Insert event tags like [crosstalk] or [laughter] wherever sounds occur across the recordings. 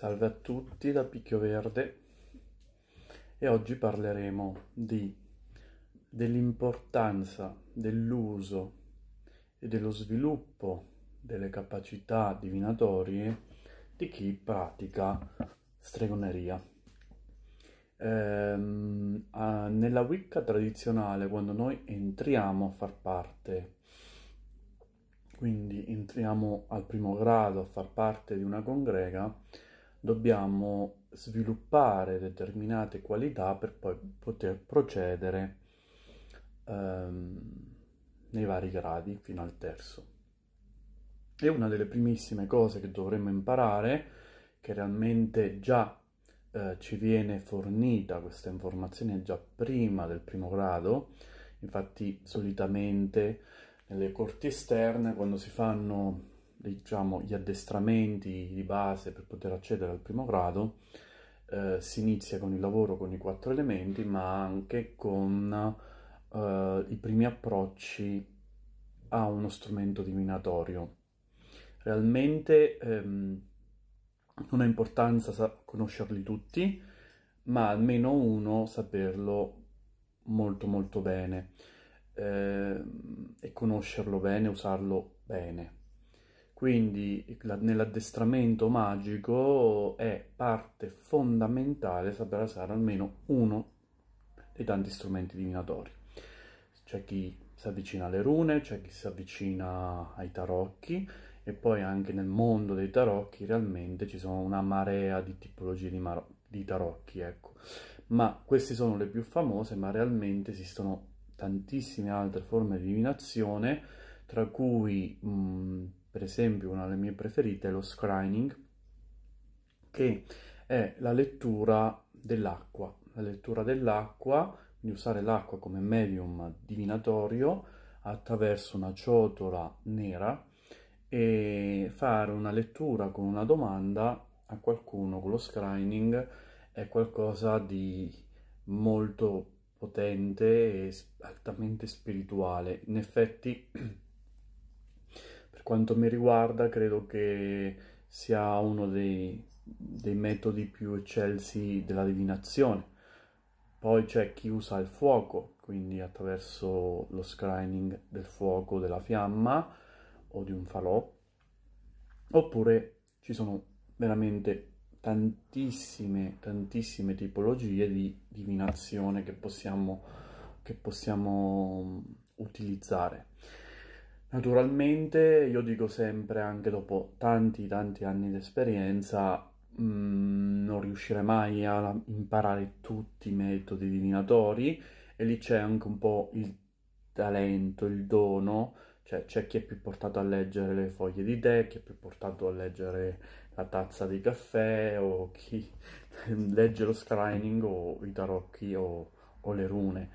Salve a tutti da Picchioverde e oggi parleremo di, dell'importanza dell'uso e dello sviluppo delle capacità divinatorie di chi pratica stregoneria. Ehm, a, nella Wicca tradizionale, quando noi entriamo a far parte quindi entriamo al primo grado a far parte di una congrega, dobbiamo sviluppare determinate qualità per poi poter procedere ehm, nei vari gradi fino al terzo. E una delle primissime cose che dovremmo imparare, che realmente già eh, ci viene fornita questa informazione già prima del primo grado, infatti solitamente nelle corti esterne quando si fanno diciamo, gli addestramenti di base per poter accedere al primo grado, eh, si inizia con il lavoro con i quattro elementi, ma anche con eh, i primi approcci a uno strumento divinatorio. Realmente ehm, non ha importanza conoscerli tutti, ma almeno uno saperlo molto molto bene eh, e conoscerlo bene, usarlo bene. Quindi nell'addestramento magico è parte fondamentale saper usare almeno uno dei tanti strumenti divinatori. C'è chi si avvicina alle rune, c'è chi si avvicina ai tarocchi e poi anche nel mondo dei tarocchi realmente ci sono una marea di tipologie di, mar- di tarocchi, ecco. Ma queste sono le più famose, ma realmente esistono tantissime altre forme di divinazione, tra cui mh, per esempio una delle mie preferite è lo scrining, che è la lettura dell'acqua. La lettura dell'acqua, quindi usare l'acqua come medium divinatorio attraverso una ciotola nera e fare una lettura con una domanda a qualcuno con lo scrining è qualcosa di molto potente e altamente spirituale. In effetti [clears throat] quanto mi riguarda credo che sia uno dei, dei metodi più eccelsi della divinazione. Poi c'è chi usa il fuoco, quindi attraverso lo scrying del fuoco, della fiamma o di un falò, oppure ci sono veramente tantissime, tantissime tipologie di divinazione che possiamo, che possiamo utilizzare. Naturalmente io dico sempre, anche dopo tanti tanti anni di esperienza, mm, non riuscirei mai a imparare tutti i metodi divinatori e lì c'è anche un po' il talento, il dono, cioè c'è chi è più portato a leggere le foglie di tè, chi è più portato a leggere la tazza di caffè o chi [laughs] legge lo scrying o i tarocchi o, o le rune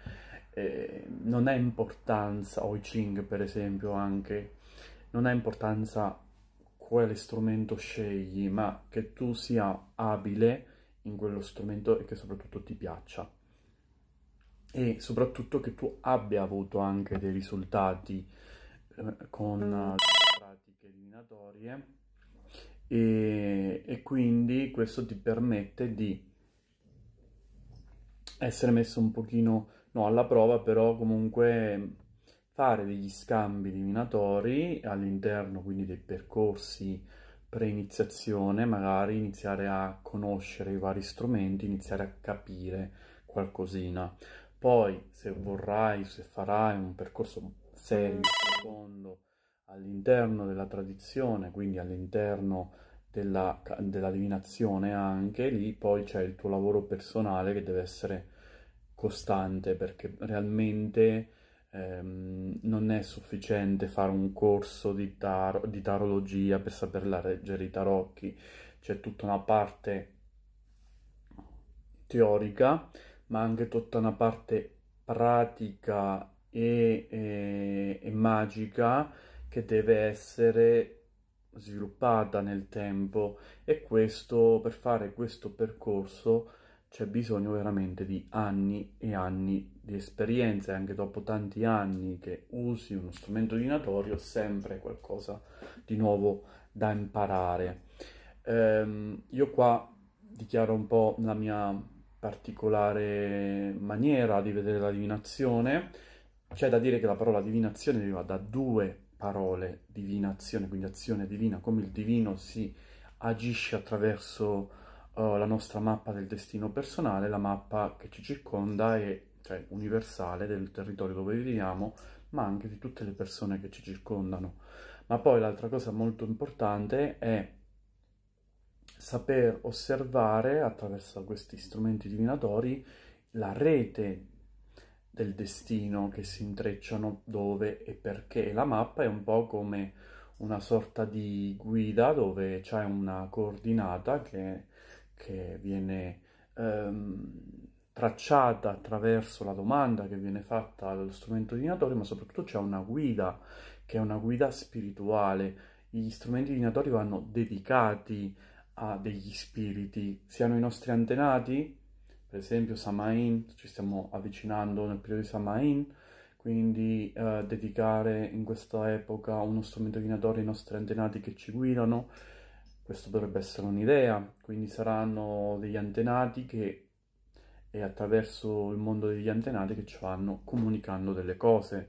eh, non ha importanza, o i Ching per esempio anche, non ha importanza quale strumento scegli, ma che tu sia abile in quello strumento e che soprattutto ti piaccia. E soprattutto che tu abbia avuto anche dei risultati eh, con mm. pratiche eliminatorie e, e quindi questo ti permette di essere messo un pochino no, alla prova però comunque fare degli scambi eliminatori all'interno quindi dei percorsi pre-iniziazione, magari iniziare a conoscere i vari strumenti, iniziare a capire qualcosina. Poi se vorrai, se farai un percorso serio, profondo, all'interno della tradizione, quindi all'interno della, della divinazione anche, lì poi c'è il tuo lavoro personale che deve essere costante perché realmente ehm, non è sufficiente fare un corso di, tar di tarologia per saperla leggere i tarocchi, c'è tutta una parte teorica ma anche tutta una parte pratica e, e, e magica che deve essere sviluppata nel tempo e questo per fare questo percorso c'è bisogno veramente di anni e anni di esperienza e anche dopo tanti anni che usi uno strumento divinatorio sempre qualcosa di nuovo da imparare. Ehm, io qua dichiaro un po' la mia particolare maniera di vedere la divinazione. C'è da dire che la parola divinazione deriva da due parole, divinazione, quindi azione divina, come il divino si agisce attraverso eh, la nostra mappa del destino personale, la mappa che ci circonda e cioè universale del territorio dove viviamo, ma anche di tutte le persone che ci circondano. Ma poi l'altra cosa molto importante è saper osservare attraverso questi strumenti divinatori la rete del destino che si intrecciano dove e perché. La mappa è un po' come una sorta di guida dove c'è una coordinata che che viene ehm, tracciata attraverso la domanda che viene fatta allo strumento divinatorio, ma soprattutto c'è una guida, che è una guida spirituale. Gli strumenti divinatori vanno dedicati a degli spiriti, siano i nostri antenati, per esempio Samain, ci stiamo avvicinando nel periodo di Samain, quindi eh, dedicare in questa epoca uno strumento divinatorio ai nostri antenati che ci guidano, questo dovrebbe essere un'idea, quindi saranno degli antenati che è attraverso il mondo degli antenati che ci vanno comunicando delle cose.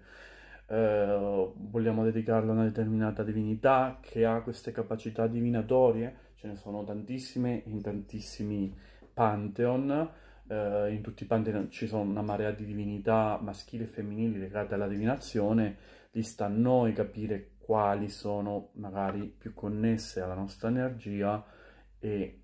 Eh, vogliamo dedicarla a una determinata divinità che ha queste capacità divinatorie, ce ne sono tantissime in tantissimi pantheon, eh, in tutti i pantheon ci sono una marea di divinità maschili e femminili legate alla divinazione, lì sta a noi capire quali sono magari più connesse alla nostra energia e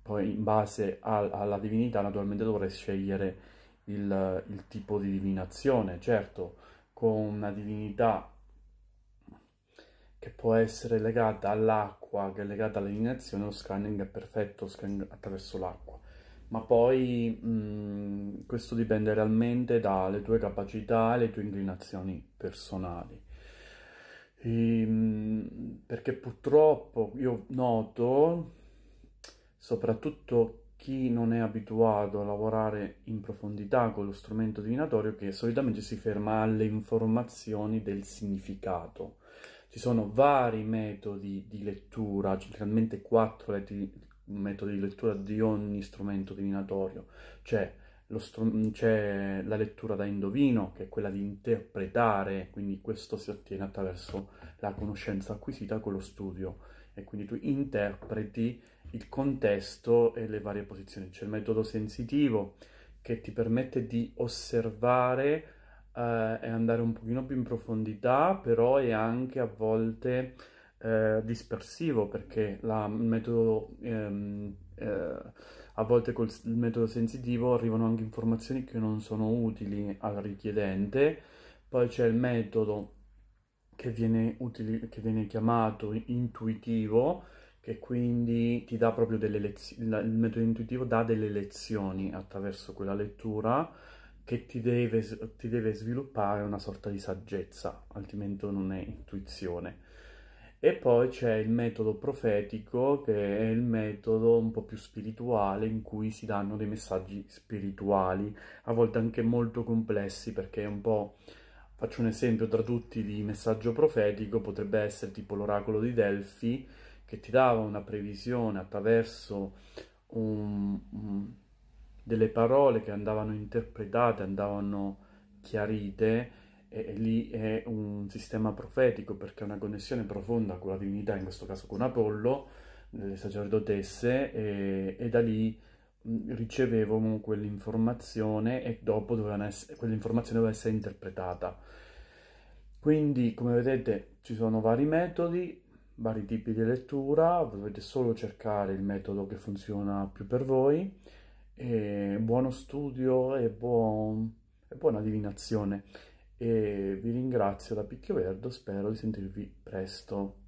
poi in base a, alla divinità naturalmente dovrei scegliere il, il, tipo di divinazione. Certo, con una divinità che può essere legata all'acqua, che è legata alla divinazione, lo scanning è perfetto, scanning attraverso l'acqua. Ma poi mh, mm, questo dipende realmente dalle tue capacità e le tue inclinazioni personali Ehm, perché purtroppo io noto, soprattutto chi non è abituato a lavorare in profondità con lo strumento divinatorio, che solitamente si ferma alle informazioni del significato. Ci sono vari metodi di lettura, generalmente quattro metodi di lettura di ogni strumento divinatorio. C'è cioè, c'è la lettura da indovino, che è quella di interpretare, quindi questo si ottiene attraverso la conoscenza acquisita con lo studio, e quindi tu interpreti il contesto e le varie posizioni. C'è il metodo sensitivo che ti permette di osservare eh, e andare un pochino più in profondità, però è anche a volte eh, dispersivo, perché la, il metodo... Ehm, eh, a volte con il metodo sensitivo arrivano anche informazioni che non sono utili al richiedente, poi c'è il metodo che viene, utili- che viene chiamato intuitivo, che quindi ti dà proprio delle lezioni, il metodo intuitivo dà delle lezioni attraverso quella lettura che ti deve, ti deve sviluppare una sorta di saggezza, altrimenti non è intuizione. E poi c'è il metodo profetico, che è il metodo un po' più spirituale, in cui si danno dei messaggi spirituali, a volte anche molto complessi, perché è un po'... Faccio un esempio tra tutti di messaggio profetico, potrebbe essere tipo l'oracolo di Delfi, che ti dava una previsione attraverso un, un, delle parole che andavano interpretate, andavano chiarite, e, lì è un sistema profetico perché è una connessione profonda con la divinità, in questo caso con Apollo, le sacerdotesse, e, e da lì mm, ricevevamo quell'informazione e dopo quell'informazione doveva essere interpretata. Quindi, come vedete, ci sono vari metodi, vari tipi di lettura, dovete solo cercare il metodo che funziona più per voi. E buono studio e, buon, e buona divinazione e vi ringrazio da Picchio Verdo, spero di sentirvi presto.